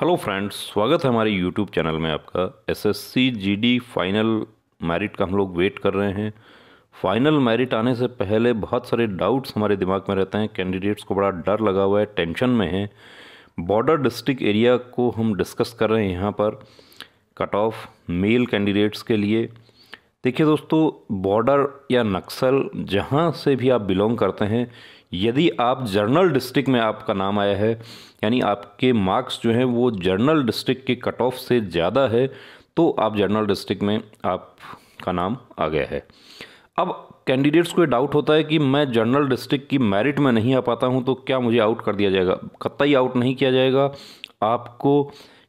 hello friends स्वागत है हमारे यूट्यूब चैनल में आपका एसएससी जीडी फाइनल मेरिट का हम लोग वेट कर रहे हैं फाइनल मेरिट आने से पहले बहुत सारे डाउट्स हमारे दिमाग में रहते हैं कैंडिडेट्स को बड़ा डर लगा हुआ है टेंशन में है बॉर्डर डिस्ट्रिक्ट एरिया को हम डिस्कस कर रहे हैं यहाँ पर कट ऑफ मेल कैंडिडेट्स के लिए देखिए दोस्तों बॉर्डर या नक्सल जहाँ से भी आप बिलोंग करते हैं यदि आप जर्नल डिस्ट्रिक्ट में आपका नाम आया है यानी आपके मार्क्स जो हैं वो जर्नल डिस्ट्रिक्ट के कट ऑफ से ज़्यादा है तो आप जर्नल डिस्ट्रिक्ट में आपका नाम आ गया है अब कैंडिडेट्स को डाउट होता है कि मैं जर्नल डिस्ट्रिक्ट की मेरिट में नहीं आ पाता हूँ तो क्या मुझे आउट कर दिया जाएगा कतई आउट नहीं किया जाएगा आपको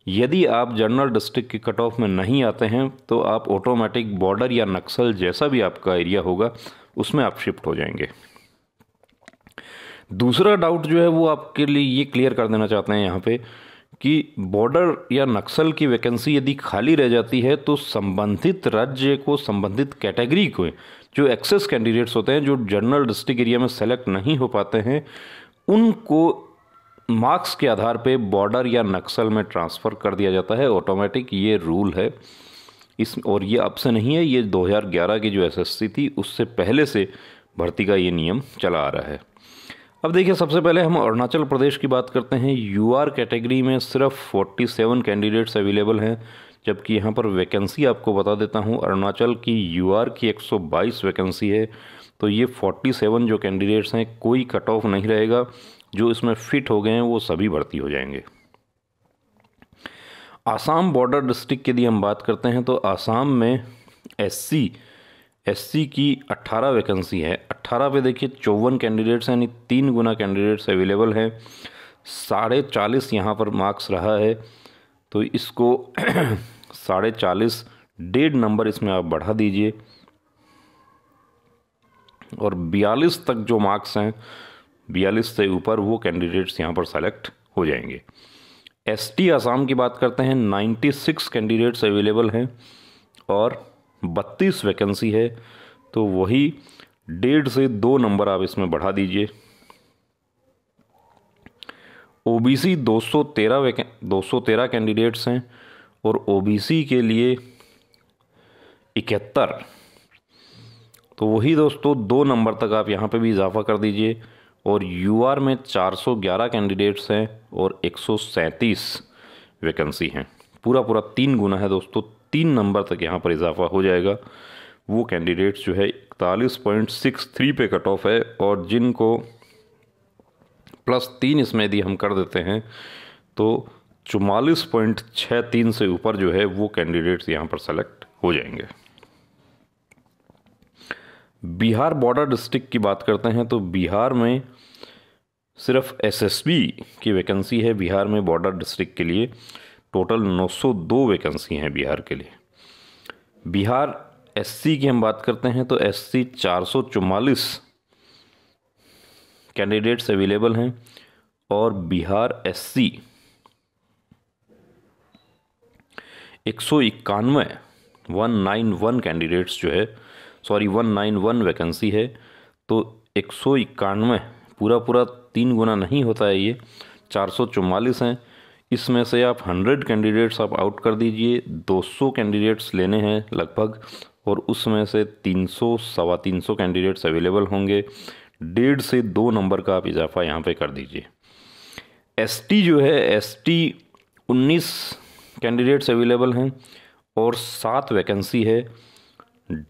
यदि आप जर्नल डिस्ट्रिक्ट के कट ऑफ में नहीं आते हैं तो आप ऑटोमेटिक बॉर्डर या नक्सल जैसा भी आपका एरिया होगा उसमें आप शिफ्ट हो जाएंगे दूसरा डाउट जो है वो आपके लिए ये क्लियर कर देना चाहते हैं यहाँ पे कि बॉर्डर या नक्सल की वैकेंसी यदि खाली रह जाती है तो संबंधित राज्य को संबंधित कैटेगरी को जो एक्सेस कैंडिडेट्स होते हैं जो जनरल डिस्ट्रिक्ट एरिया में सेलेक्ट नहीं हो पाते हैं उनको मार्क्स के आधार पे बॉर्डर या नक्सल में ट्रांसफ़र कर दिया जाता है ऑटोमेटिक ये रूल है इस और ये अब से नहीं है ये 2011 की जो एसएससी थी उससे पहले से भर्ती का ये नियम चला आ रहा है अब देखिए सबसे पहले हम अरुणाचल प्रदेश की बात करते हैं यूआर कैटेगरी में सिर्फ 47 कैंडिडेट्स अवेलेबल हैं जबकि यहाँ पर वैकेंसी आपको बता देता हूँ अरुणाचल की यूआर की 122 वैकेंसी है तो ये 47 जो कैंडिडेट्स हैं कोई कट ऑफ नहीं रहेगा जो इसमें फिट हो गए हैं वो सभी भर्ती हो जाएंगे आसाम बॉर्डर डिस्ट्रिक्ट की यदि हम बात करते हैं तो आसाम में सी एससी की 18 वैकेंसी है 18 पे देखिए चौवन कैंडिडेट्स हैं यानी तीन गुना कैंडिडेट्स अवेलेबल हैं साढ़े चालीस यहाँ पर मार्क्स रहा है तो इसको साढ़े चालीस डेढ़ नंबर इसमें आप बढ़ा दीजिए और बयालीस तक जो मार्क्स हैं बयालीस से ऊपर वो कैंडिडेट्स यहाँ पर सेलेक्ट हो जाएंगे एसटी आसाम की बात करते हैं 96 कैंडिडेट्स अवेलेबल हैं और बत्तीस वैकेंसी है तो वही डेढ़ से दो नंबर आप इसमें बढ़ा दीजिए ओबीसी 213 सौ 213 कैंडिडेट्स हैं और ओबीसी के लिए इकहत्तर तो वही दोस्तों दो नंबर तक आप यहाँ पे भी इजाफा कर दीजिए और यूआर में 411 कैंडिडेट्स हैं और 137 वैकेंसी हैं पूरा पूरा तीन गुना है दोस्तों तीन नंबर तक यहाँ पर इजाफा हो जाएगा वो कैंडिडेट्स जो है इकतालीस पॉइंट सिक्स थ्री पे कट ऑफ है और जिनको प्लस तीन इसमें यदि हम कर देते हैं तो चुमालीस पॉइंट छः तीन से ऊपर जो है वो कैंडिडेट्स यहाँ पर सेलेक्ट हो जाएंगे बिहार बॉर्डर डिस्ट्रिक्ट की बात करते हैं तो बिहार में सिर्फ एसएसबी की वैकेंसी है बिहार में बॉर्डर डिस्ट्रिक्ट के लिए टोटल 902 वैकेंसी हैं बिहार के लिए बिहार एससी की हम बात करते हैं तो एससी 444 कैंडिडेट्स अवेलेबल हैं और बिहार एससी एक सौ इक्यानवे वन नाइन वन कैंडिडेट्स जो है sorry one nine one vacancy है तो एक सौ इक्यानवे पूरा पूरा तीन गुना नहीं होता है ये चार सौ चौवालीस हैं इसमें से आप 100 कैंडिडेट्स आप आउट कर दीजिए 200 कैंडिडेट्स लेने हैं लगभग और उसमें से 300 सवा तीन सौ कैंडिडेट्स अवेलेबल होंगे डेढ़ से दो नंबर का आप इजाफा यहाँ पे कर दीजिए एसटी जो है एसटी 19 कैंडिडेट्स अवेलेबल हैं और सात वैकेंसी है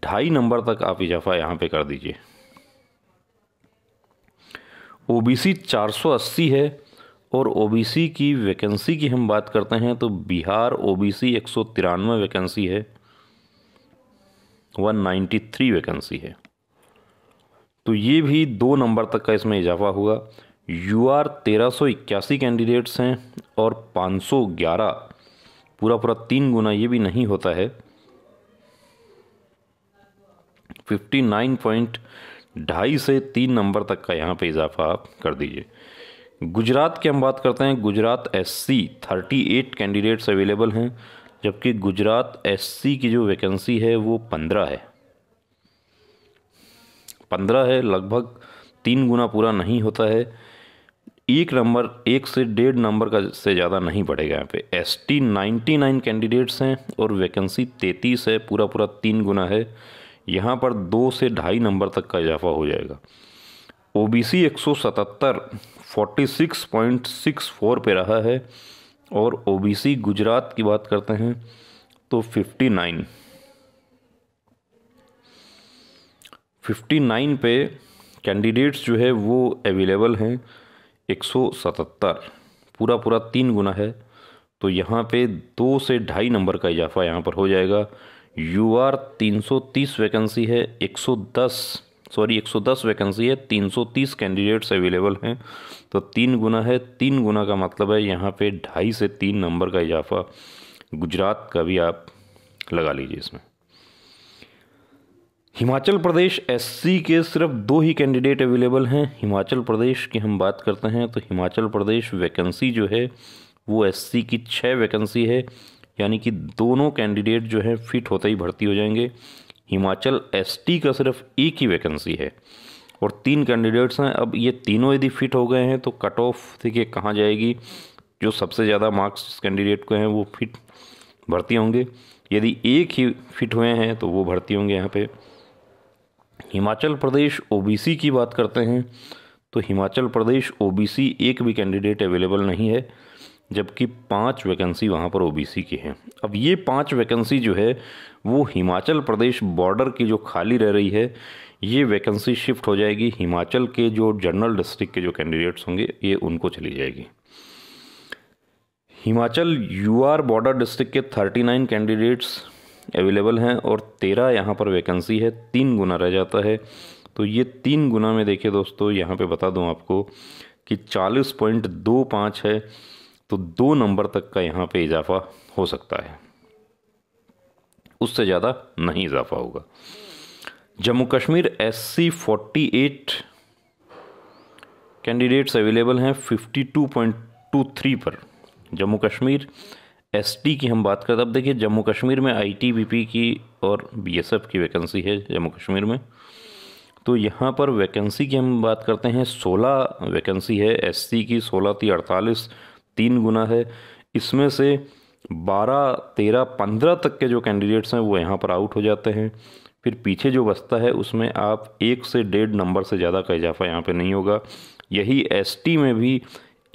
ढाई नंबर तक आप इजाफा यहाँ पे कर दीजिए ओबीसी 480 है और ओबीसी की वैकेंसी की हम बात करते हैं तो बिहार ओबीसी एक सौ तिरानवे वैकेंसी है 193 वैकेंसी है तो ये भी दो नंबर तक का इसमें इजाफा हुआ यू आर तेरह कैंडिडेट्स हैं और 511 पूरा पूरा तीन गुना ये भी नहीं होता है नाइन पॉइंट ढाई से तीन नंबर तक का यहाँ पे इजाफा आप कर दीजिए गुजरात की हम बात करते हैं गुजरात एससी 38 कैंडिडेट्स अवेलेबल हैं जबकि गुजरात एससी की जो वैकेंसी है वो पंद्रह है पंद्रह है लगभग तीन गुना पूरा नहीं होता है एक नंबर एक से डेढ़ नंबर का से ज़्यादा नहीं बढ़ेगा यहाँ पे S T ninety nine candidates हैं और वैकेंसी तैंतीस है पूरा पूरा तीन गुना है यहाँ पर दो से ढाई नंबर तक का इजाफा हो जाएगा ओ बी सी एक सौ सतहत्तर forty six point six four पे रहा है और ओ बी सी गुजरात की बात करते हैं तो फिफ्टी नाइन फिफ्टी नाइन पे कैंडिडेट्स जो है वो अवेलेबल हैं एक सौ सतहत्तर पूरा पूरा तीन गुना है तो यहाँ पे दो से ढाई नंबर का इजाफा यहाँ पर हो जाएगा यू आर तीन सौ तीस वैकेंसी है एक सौ दस सॉरी 110 वैकेंसी है 330 कैंडिडेट्स अवेलेबल हैं तो तीन गुना है तीन गुना का मतलब है यहाँ पे ढाई से तीन नंबर का इजाफा गुजरात का भी आप लगा लीजिए इसमें हिमाचल प्रदेश एससी के सिर्फ दो ही कैंडिडेट अवेलेबल हैं हिमाचल प्रदेश की हम बात करते हैं तो हिमाचल प्रदेश वैकेंसी जो है वो एससी की छः वैकेंसी है यानी कि दोनों कैंडिडेट जो है फिट होते ही भर्ती हो जाएंगे हिमाचल एसटी का सिर्फ एक ही वैकेंसी है और तीन कैंडिडेट्स हैं अब ये तीनों यदि फिट हो गए हैं तो कट ऑफ देखिए कहाँ जाएगी जो सबसे ज़्यादा मार्क्स जिस कैंडिडेट को हैं वो फिट भर्ती होंगे यदि एक ही फिट हुए हैं तो वो भर्ती होंगे यहाँ पे हिमाचल प्रदेश ओबीसी की बात करते हैं तो हिमाचल प्रदेश ओबीसी एक भी कैंडिडेट अवेलेबल नहीं है जबकि पाँच वैकेंसी वहाँ पर ओबीसी की हैं अब ये पाँच वैकेंसी जो है वो हिमाचल प्रदेश बॉर्डर की जो खाली रह रही है ये वैकेंसी शिफ्ट हो जाएगी हिमाचल के जो जनरल डिस्ट्रिक्ट के जो कैंडिडेट्स होंगे ये उनको चली जाएगी हिमाचल यूआर बॉर्डर डिस्ट्रिक्ट के 39 कैंडिडेट्स अवेलेबल हैं और तेरह यहाँ पर वैकेंसी है तीन गुना रह जाता है तो ये तीन गुना में देखिए दोस्तों यहाँ पे बता दूँ आपको कि चालीस पॉइंट दो पाँच है तो दो नंबर तक का यहाँ पे इजाफा हो सकता है उससे ज़्यादा नहीं इजाफा होगा Jammu Kashmir S C forty eight candidates available हैं fifty two point two three पर जम्मू कश्मीर टी की हम बात करते अब देखिए जम्मू कश्मीर में आई पी की और एफ की वैकेंसी है जम्मू कश्मीर में तो यहाँ पर वैकेंसी की हम बात करते हैं सोलह वैकेंसी है सी की सोलह थी अड़तालीस तीन गुना है इसमें से बारह तेरह पंद्रह तक के जो कैंडिडेट्स हैं वो यहाँ पर आउट हो जाते हैं फिर पीछे जो बस्ता है उसमें आप एक से डेढ़ नंबर से ज़्यादा का इजाफा यहाँ पर नहीं होगा यही एस में भी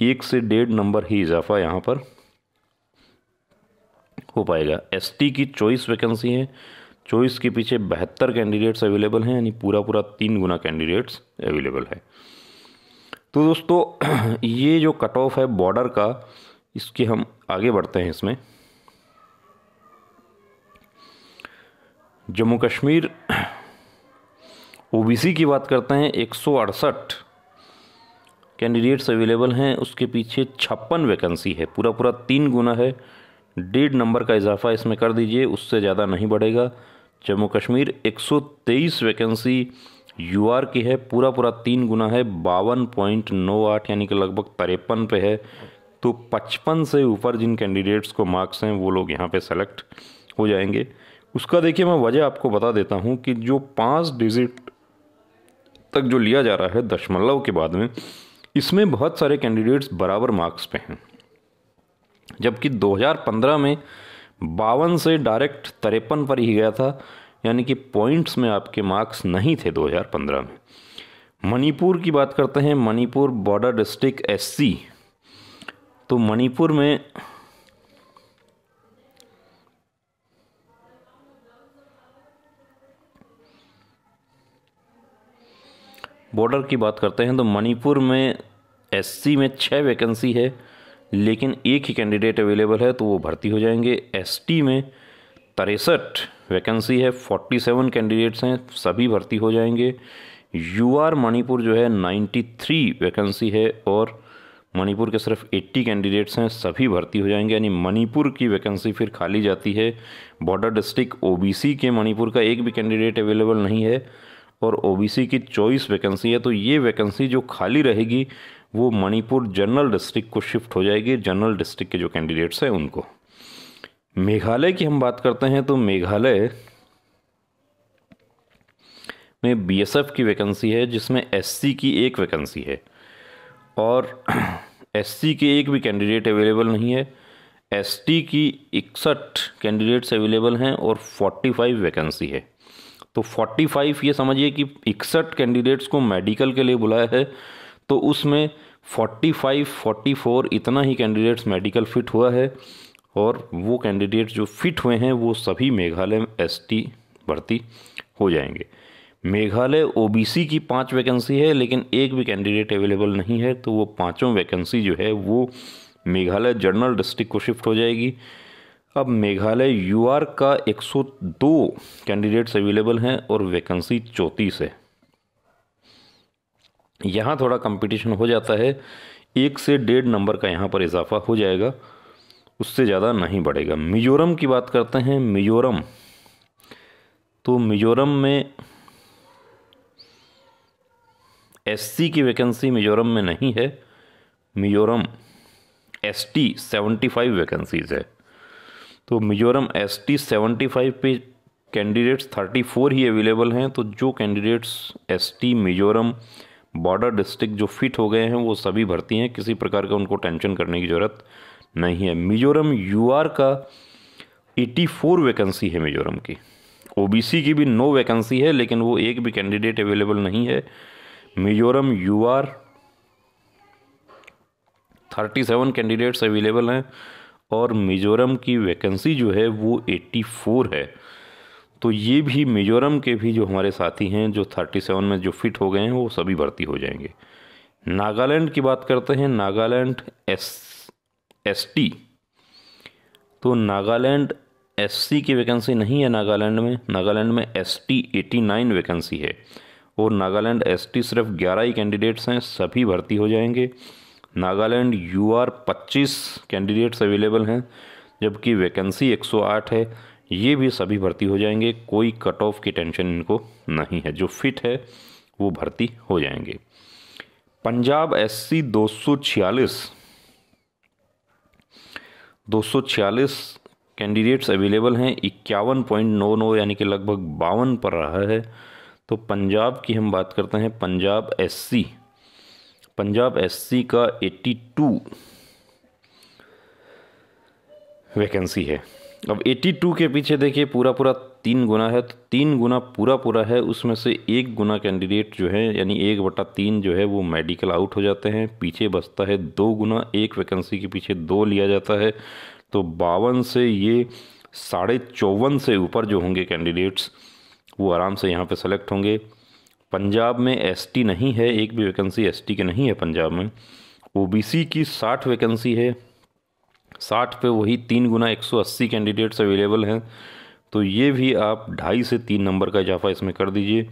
एक से डेढ़ नंबर ही इजाफा यहाँ पर हो पाएगा एस की चॉइस वैकेंसी है चॉइस के पीछे बहत्तर कैंडिडेट्स अवेलेबल हैं यानी पूरा पूरा तीन गुना कैंडिडेट्स अवेलेबल है तो दोस्तों ये जो कट ऑफ है बॉर्डर का इसके हम आगे बढ़ते हैं इसमें जम्मू कश्मीर ओबीसी की बात करते हैं एक कैंडिडेट्स अवेलेबल हैं उसके पीछे छप्पन वैकेंसी है पूरा पूरा तीन गुना है डेढ़ नंबर का इजाफा इसमें कर दीजिए उससे ज़्यादा नहीं बढ़ेगा Jammu Kashmir 123 vacancy U R की है पूरा पूरा तीन गुना है बावन पॉइंट नौ आठ यानी कि लगभग तिरपन पे है तो पचपन से ऊपर जिन कैंडिडेट्स को मार्क्स हैं वो लोग यहाँ पे सेलेक्ट हो जाएंगे उसका देखिए मैं वजह आपको बता देता हूँ कि जो पाँच डिजिट तक जो लिया जा रहा है दशमलव के बाद में इसमें बहुत सारे कैंडिडेट्स बराबर मार्क्स पे हैं जबकि 2015 में बावन से डायरेक्ट तिरपन पर ही गया था यानी कि पॉइंट्स में आपके मार्क्स नहीं थे 2015 में मणिपुर की बात करते हैं मणिपुर बॉर्डर डिस्ट्रिक्ट एससी तो मणिपुर में बॉर्डर की बात करते हैं तो मणिपुर में एससी में छः वैकेंसी है लेकिन एक ही कैंडिडेट अवेलेबल है तो वो भर्ती हो जाएंगे एसटी में तिरसठ वैकेंसी है फोर्टी सेवन कैंडिडेट्स हैं सभी भर्ती हो जाएंगे यू आर मणिपुर जो है नाइन्टी थ्री वैकेंसी है और मणिपुर के सिर्फ 80 कैंडिडेट्स हैं सभी भर्ती हो जाएंगे यानी मणिपुर की वैकेंसी फिर खाली जाती है बॉर्डर डिस्ट्रिक्ट ओबीसी के मणिपुर का एक भी कैंडिडेट अवेलेबल नहीं है और ओबीसी की चॉइस वैकेंसी है तो ये वैकेंसी जो खाली रहेगी वो मणिपुर जनरल डिस्ट्रिक्ट को शिफ्ट हो जाएगी जनरल डिस्ट्रिक्ट के जो कैंडिडेट्स हैं उनको मेघालय की हम बात करते हैं तो मेघालय में बीएसएफ की वैकेंसी है जिसमें एससी की एक वैकेंसी है और एससी के एक भी कैंडिडेट अवेलेबल नहीं है एसटी की इकसठ कैंडिडेट्स अवेलेबल हैं और 45 वैकेंसी है तो 45 ये समझिए कि इकसठ कैंडिडेट्स को मेडिकल के लिए बुलाया है तो उसमें 45, 44 इतना ही कैंडिडेट्स मेडिकल फिट हुआ है और वो कैंडिडेट जो फिट हुए हैं वो सभी मेघालय एस टी भर्ती हो जाएंगे मेघालय सी की पांच वैकेंसी है लेकिन एक भी कैंडिडेट अवेलेबल नहीं है तो वो पांचों वैकेंसी जो है वो मेघालय जर्नल डिस्ट्रिक्ट को शिफ्ट हो जाएगी अब मेघालय आर का 102 कैंडिडेट्स अवेलेबल हैं और वैकेंसी चौंतीस है यहाँ थोड़ा कंपटीशन हो जाता है एक से डेढ़ नंबर का यहाँ पर इजाफा हो जाएगा उससे ज़्यादा नहीं बढ़ेगा मिज़ोरम की बात करते हैं मिज़ोरम तो मिज़ोरम में एससी की वैकेंसी मिज़ोरम में नहीं है Mizoram ST seventy five vacancies है तो मिज़ोरम एसटी 75 फाइव पे कैंडिडेट्स थर्टी फोर ही अवेलेबल हैं तो जो candidates ST Mizoram border district जो फिट हो गए हैं वो सभी भर्ती हैं किसी प्रकार का उनको टेंशन करने की ज़रूरत नहीं है मिजोरम यूआर का 84 वैकेंसी है मिजोरम की ओबीसी की भी नो वैकेंसी है लेकिन वो एक भी कैंडिडेट अवेलेबल नहीं है मिजोरम यूआर 37 कैंडिडेट्स अवेलेबल हैं और मिजोरम की वैकेंसी जो है वो 84 है तो ये भी मिजोरम के भी जो हमारे साथी हैं जो 37 में जो फिट हो गए हैं वो सभी भर्ती हो जाएंगे नागालैंड की बात करते हैं नागालैंड एस एसटी तो नागालैंड एससी की वैकेंसी नहीं है नागालैंड में नागालैंड में एसटी 89 वैकेंसी है और नागालैंड एसटी सिर्फ 11 ही कैंडिडेट्स हैं सभी भर्ती हो जाएंगे नागालैंड यूआर 25 कैंडिडेट्स अवेलेबल हैं जबकि वैकेंसी 108 है ये भी सभी भर्ती हो जाएंगे कोई कट ऑफ की टेंशन इनको नहीं है जो फिट है वो भर्ती हो जाएंगे पंजाब सौ छियालीस 246 कैंडिडेट्स अवेलेबल हैं इक्यावन पॉइंट नौ नौ यानी कि लगभग बावन पर रहा है तो पंजाब की हम बात करते हैं पंजाब एससी पंजाब एससी का 82 वैकेंसी है अब 82 के पीछे देखिए पूरा पूरा तीन गुना है तो तीन गुना पूरा पूरा है उसमें से एक गुना कैंडिडेट जो है यानी एक बटा तीन जो है वो मेडिकल आउट हो जाते हैं पीछे बचता है दो गुना एक वैकेंसी के पीछे दो लिया जाता है तो बावन से ये साढ़े चौवन से ऊपर जो होंगे कैंडिडेट्स वो आराम से यहाँ पे सेलेक्ट होंगे पंजाब में एसटी नहीं है एक भी वैकेंसी एसटी के नहीं है पंजाब में ओबीसी की साठ वैकेंसी है साठ पे वही तीन गुना एक सौ अस्सी कैंडिडेट्स अवेलेबल हैं तो ये भी आप ढाई से तीन नंबर का इजाफा इसमें कर दीजिए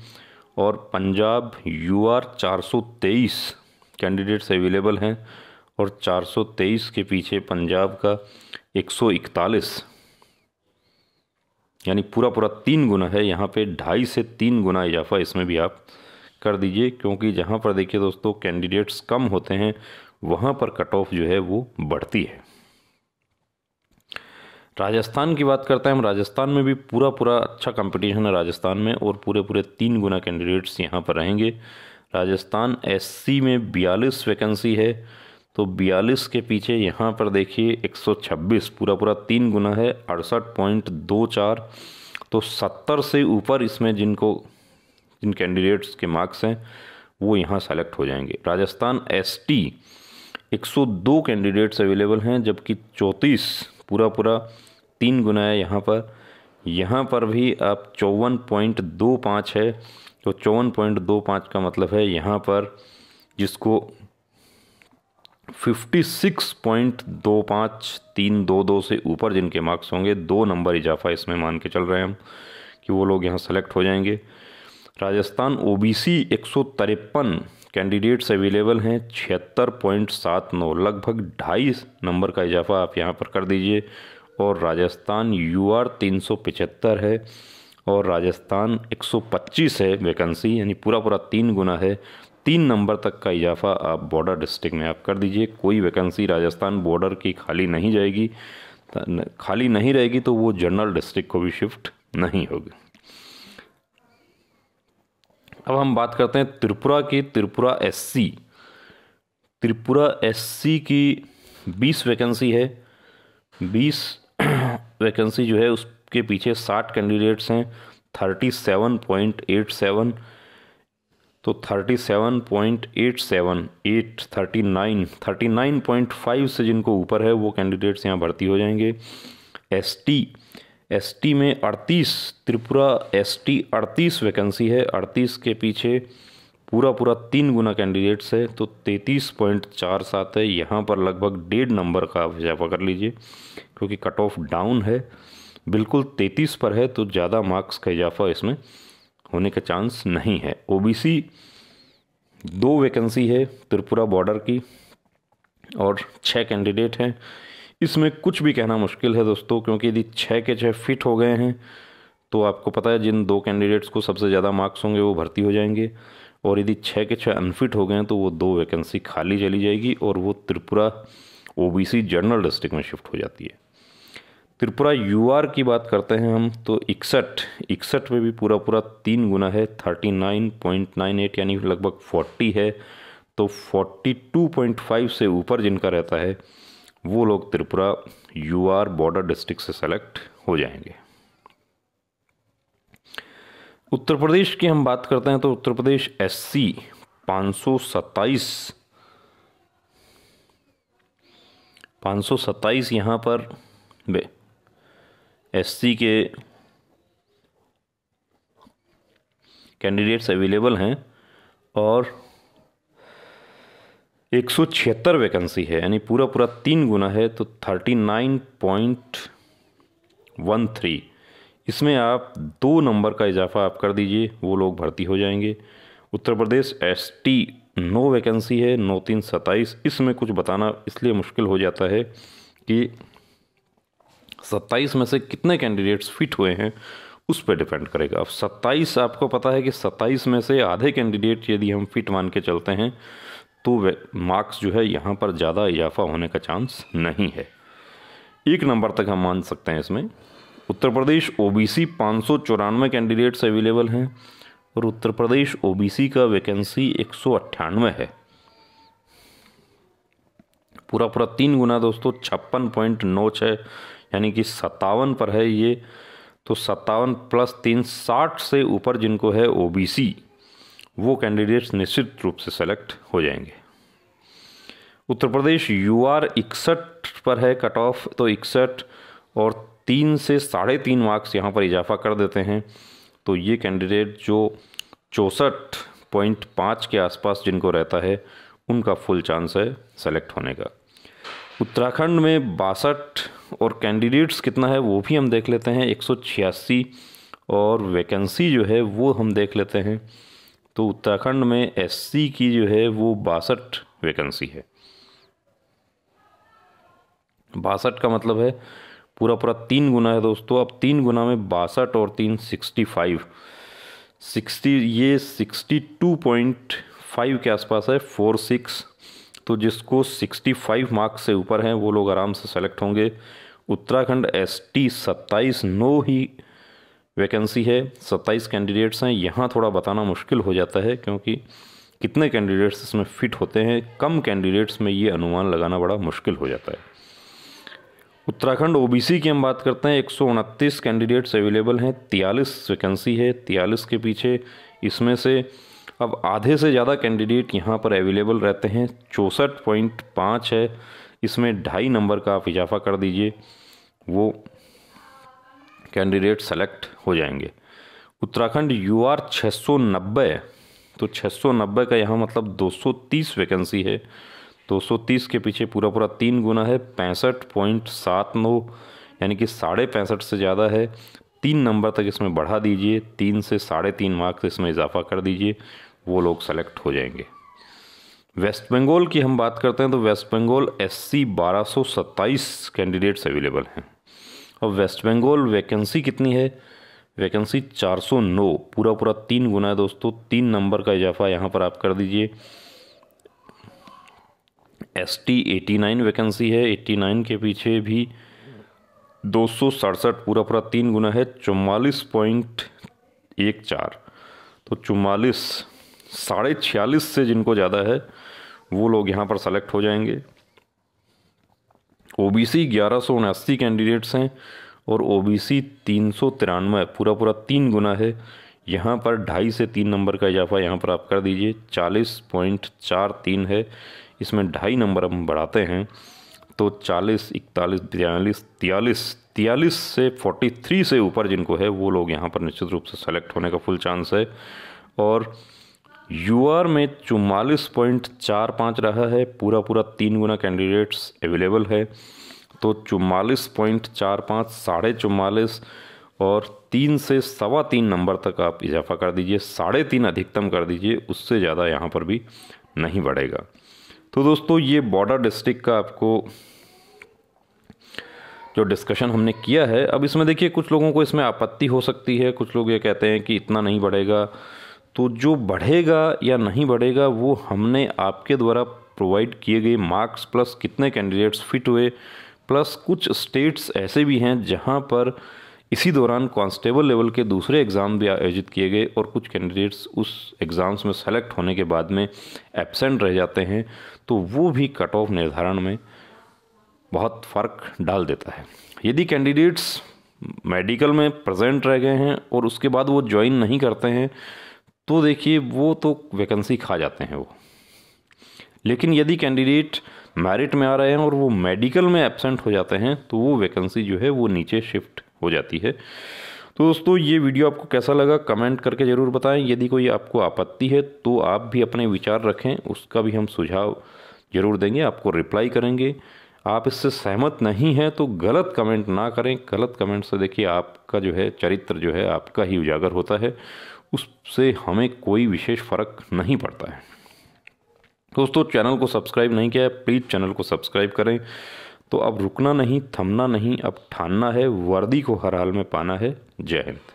और पंजाब यू आर चार सौ तेईस कैंडिडेट्स अवेलेबल हैं और चार सौ तेईस के पीछे पंजाब का एक सौ इकतालीस यानी पूरा पूरा तीन गुना है यहाँ पे ढाई से तीन गुना इजाफा इसमें भी आप कर दीजिए क्योंकि जहाँ पर देखिए दोस्तों कैंडिडेट्स कम होते हैं वहाँ पर कट ऑफ जो है वो बढ़ती है राजस्थान की बात करते हैं हम राजस्थान में भी पूरा पूरा अच्छा कंपटीशन है राजस्थान में और पूरे पूरे तीन गुना कैंडिडेट्स यहाँ पर रहेंगे राजस्थान एससी में बयालीस वैकेंसी है तो बयालीस के पीछे यहाँ पर देखिए 126 पूरा पूरा तीन गुना है अड़सठ पॉइंट दो चार तो सत्तर से ऊपर इसमें जिनको जिन कैंडिडेट्स के मार्क्स हैं वो यहाँ सेलेक्ट हो जाएंगे राजस्थान एसटी 102 कैंडिडेट्स अवेलेबल हैं जबकि चौंतीस पूरा पूरा तीन गुना है यहाँ पर यहाँ पर भी आप चौवन पॉइंट दो पाँच है तो चौवन पॉइंट दो पाँच का मतलब है यहाँ पर जिसको फिफ्टी सिक्स पॉइंट दो पाँच तीन दो दो से ऊपर जिनके मार्क्स होंगे दो नंबर इजाफा इसमें मान के चल रहे हैं हम कि वो लोग यहाँ सेलेक्ट हो जाएंगे राजस्थान ओबीसी एक सौ तिरपन कैंडिडेट्स अवेलेबल हैं छिहत्तर पॉइंट सात नौ लगभग ढाई नंबर का इजाफा आप यहाँ पर कर दीजिए और राजस्थान यू आर तीन सौ पचहत्तर है और राजस्थान एक सौ पच्चीस है वैकेंसी यानी पूरा पूरा तीन गुना है तीन नंबर तक का इजाफा आप बॉर्डर डिस्ट्रिक्ट में आप कर दीजिए कोई वैकेंसी राजस्थान बॉर्डर की खाली नहीं जाएगी खाली नहीं रहेगी तो वो जनरल डिस्ट्रिक्ट को भी शिफ्ट नहीं होगी अब हम बात करते हैं त्रिपुरा की त्रिपुरा एससी त्रिपुरा एससी की बीस वैकेंसी है बीस वैकेंसी जो है उसके पीछे साठ कैंडिडेट्स हैं thirty seven point eight seven तो thirty seven point eight seven eight thirty nine thirty nine point five से जिनको ऊपर है वो कैंडिडेट्स यहाँ भर्ती हो जाएंगे एसटी एसटी में 38 त्रिपुरा एसटी 38 वैकेंसी है 38 के पीछे पूरा पूरा तीन गुना कैंडिडेट्स है तो तैंतीस पॉइंट चार सात है यहाँ पर लगभग डेढ़ नंबर का आप इजाफा कर लीजिए क्योंकि कट ऑफ डाउन है बिल्कुल तैंतीस पर है तो ज़्यादा मार्क्स का इजाफा इसमें होने का चांस नहीं है ओबीसी दो वैकेंसी है त्रिपुरा बॉर्डर की और छः कैंडिडेट हैं इसमें कुछ भी कहना मुश्किल है दोस्तों क्योंकि यदि छः के छः फिट हो गए हैं तो आपको पता है जिन दो कैंडिडेट्स को सबसे ज़्यादा मार्क्स होंगे वो भर्ती हो जाएंगे और यदि छः के छः अनफिट हो गए हैं तो वो दो वैकेंसी खाली चली जाएगी और वो त्रिपुरा ओबीसी जनरल डिस्ट्रिक्ट में शिफ्ट हो जाती है त्रिपुरा यू की बात करते हैं हम तो इकसठ इकसठ में भी पूरा पूरा तीन गुना है thirty nine point nine eight यानी लगभग फोर्टी है तो फोर्टी टू पॉइंट फाइव से ऊपर जिनका रहता है वो लोग त्रिपुरा यूआर बॉर्डर डिस्ट्रिक्ट से सेलेक्ट हो जाएंगे उत्तर प्रदेश की हम बात करते हैं तो उत्तर प्रदेश एस पाँच सौ सत्ताईस यहाँ पर बे सी के कैंडिडेट्स अवेलेबल हैं और एक सौ छिहत्तर वैकेंसी है यानी पूरा पूरा तीन गुना है तो thirty nine point one three इसमें आप दो नंबर का इजाफा आप कर दीजिए वो लोग भर्ती हो जाएंगे उत्तर प्रदेश एस टी नौ वैकेंसी है नौ तीन सत्ताईस इसमें कुछ बताना इसलिए मुश्किल हो जाता है कि सत्ताईस में से कितने कैंडिडेट्स फिट हुए हैं उस पर डिपेंड करेगा अब सत्ताईस आपको पता है कि सत्ताईस में से आधे कैंडिडेट यदि हम फिट मान के चलते हैं तो मार्क्स जो है यहाँ पर ज़्यादा इजाफा होने का चांस नहीं है एक नंबर तक हम मान सकते हैं इसमें उत्तर प्रदेश ओबीसी बी सौ चौरानवे कैंडिडेट्स अवेलेबल हैं और उत्तर प्रदेश ओबीसी का वैकेंसी एक सौ अट्ठानवे है पूरा पूरा तीन गुना दोस्तों छप्पन पॉइंट नौ छः यानी कि सत्तावन पर है ये तो सत्तावन प्लस तीन साठ से ऊपर जिनको है ओबीसी वो कैंडिडेट्स निश्चित रूप से सेलेक्ट हो जाएंगे उत्तर प्रदेश यू आर इकसठ पर है कट ऑफ तो इकसठ और तीन से साढ़े तीन मार्क्स यहाँ पर इजाफा कर देते हैं तो ये कैंडिडेट जो चौंसठ पॉइंट पाँच के आसपास जिनको रहता है उनका फुल चांस है सेलेक्ट होने का उत्तराखंड में बासठ और कैंडिडेट्स कितना है वो भी हम देख लेते हैं एक और वैकेंसी जो है वो हम देख लेते हैं तो उत्तराखंड में एससी की जो है वो बासठ वैकेंसी है बासठ का मतलब है पूरा पूरा तीन गुना है दोस्तों अब तीन गुना में बासठ और तीन सिक्सटी फाइव सिक्सटी ये सिक्सटी टू पॉइंट फाइव के आसपास है फोर सिक्स तो जिसको सिक्सटी फाइव मार्क्स से ऊपर हैं वो लोग आराम से सेलेक्ट होंगे उत्तराखंड एसटी सत्ताईस नो ही वैकेंसी है सत्ताईस कैंडिडेट्स हैं यहाँ थोड़ा बताना मुश्किल हो जाता है क्योंकि कितने कैंडिडेट्स इसमें फिट होते हैं कम कैंडिडेट्स में ये अनुमान लगाना बड़ा मुश्किल हो जाता है उत्तराखंड ओबीसी की हम बात करते हैं एक कैंडिडेट्स अवेलेबल हैं तियालीस वैकेंसी है तियालीस के पीछे इसमें से अब आधे से ज़्यादा कैंडिडेट यहाँ पर अवेलेबल रहते हैं चौंसठ पॉइंट पाँच है इसमें ढाई नंबर का आप इजाफा कर दीजिए वो कैंडिडेट सेलेक्ट हो जाएंगे उत्तराखंड यू आर छः तो 690 का यहाँ मतलब 230 वैकेंसी है 230 के पीछे पूरा पूरा तीन गुना है पैंसठ पॉइंट सात नौ यानी कि साढ़े पैंसठ से ज़्यादा है तीन नंबर तक इसमें बढ़ा दीजिए तीन से साढ़े तीन मार्क्स इसमें इजाफा कर दीजिए वो लोग सेलेक्ट हो जाएंगे वेस्ट बंगाल की हम बात करते हैं तो West Bengal S C candidates available हैं अब वेस्ट बंगाल वैकेंसी कितनी है वैकेंसी 409 पूरा पूरा तीन गुना है दोस्तों तीन नंबर का इजाफा यहाँ पर आप कर दीजिए S T eighty nine vacancy है एट्टी नाइन के पीछे भी दो सौ सड़सठ पूरा पूरा तीन गुना है चौवालीस पॉइंट एक चार तो चौवालीस साढ़े छियालीस से जिनको ज़्यादा है वो लोग यहाँ पर सेलेक्ट हो जाएंगे ओबीसी ग्यारह सौ उनासी कैंडिडेट्स हैं और ओबीसी तीन सौ तिरानवे पूरा पूरा तीन गुना है यहाँ पर ढाई से तीन नंबर का इजाफा यहाँ पर आप कर दीजिए चालीस पॉइंट चार तीन है इसमें ढाई नंबर हम बढ़ाते हैं तो चालीस इकतालीस बयालीस तियालीस तियालीस से फोर्टी थ्री से ऊपर जिनको है वो लोग यहाँ पर निश्चित रूप से सेलेक्ट होने का फुल चांस है और यूआर में चुमालीस पॉइंट चार पाँच रहा है पूरा पूरा तीन गुना कैंडिडेट्स अवेलेबल है तो चुमालीस पॉइंट चार पाँच साढ़े चुमालीस और तीन से सवा तीन नंबर तक आप इजाफा कर दीजिए साढ़े तीन अधिकतम कर दीजिए उससे ज़्यादा यहाँ पर भी नहीं बढ़ेगा तो दोस्तों ये बॉर्डर डिस्ट्रिक्ट का आपको जो डिस्कशन हमने किया है अब इसमें देखिए कुछ लोगों को इसमें आपत्ति हो सकती है कुछ लोग ये कहते हैं कि इतना नहीं बढ़ेगा तो जो बढ़ेगा या नहीं बढ़ेगा वो हमने आपके द्वारा प्रोवाइड किए गए मार्क्स प्लस कितने कैंडिडेट्स फिट हुए प्लस कुछ स्टेट्स ऐसे भी हैं जहां पर इसी दौरान कांस्टेबल लेवल के दूसरे एग्ज़ाम भी आयोजित किए गए और कुछ कैंडिडेट्स उस एग्ज़ाम्स में सेलेक्ट होने के बाद में एबसेंट रह जाते हैं तो वो भी कट ऑफ निर्धारण में बहुत फ़र्क डाल देता है यदि कैंडिडेट्स मेडिकल में प्रेजेंट रह गए हैं और उसके बाद वो ज्वाइन नहीं करते हैं तो देखिए वो तो वैकेंसी खा जाते हैं वो लेकिन यदि कैंडिडेट मेरिट में आ रहे हैं और वो मेडिकल में एबसेंट हो जाते हैं तो वो वैकेंसी जो है वो नीचे शिफ्ट हो जाती है तो दोस्तों ये वीडियो आपको कैसा लगा कमेंट करके ज़रूर बताएं यदि कोई आपको आपत्ति है तो आप भी अपने विचार रखें उसका भी हम सुझाव ज़रूर देंगे आपको रिप्लाई करेंगे आप इससे सहमत नहीं हैं तो गलत कमेंट ना करें गलत कमेंट से देखिए आपका जो है चरित्र जो है आपका ही उजागर होता है उससे हमें कोई विशेष फ़र्क नहीं पड़ता है दोस्तों चैनल को सब्सक्राइब नहीं किया है प्लीज़ चैनल को सब्सक्राइब करें तो अब रुकना नहीं थमना नहीं अब ठानना है वर्दी को हर हाल में पाना है जय हिंद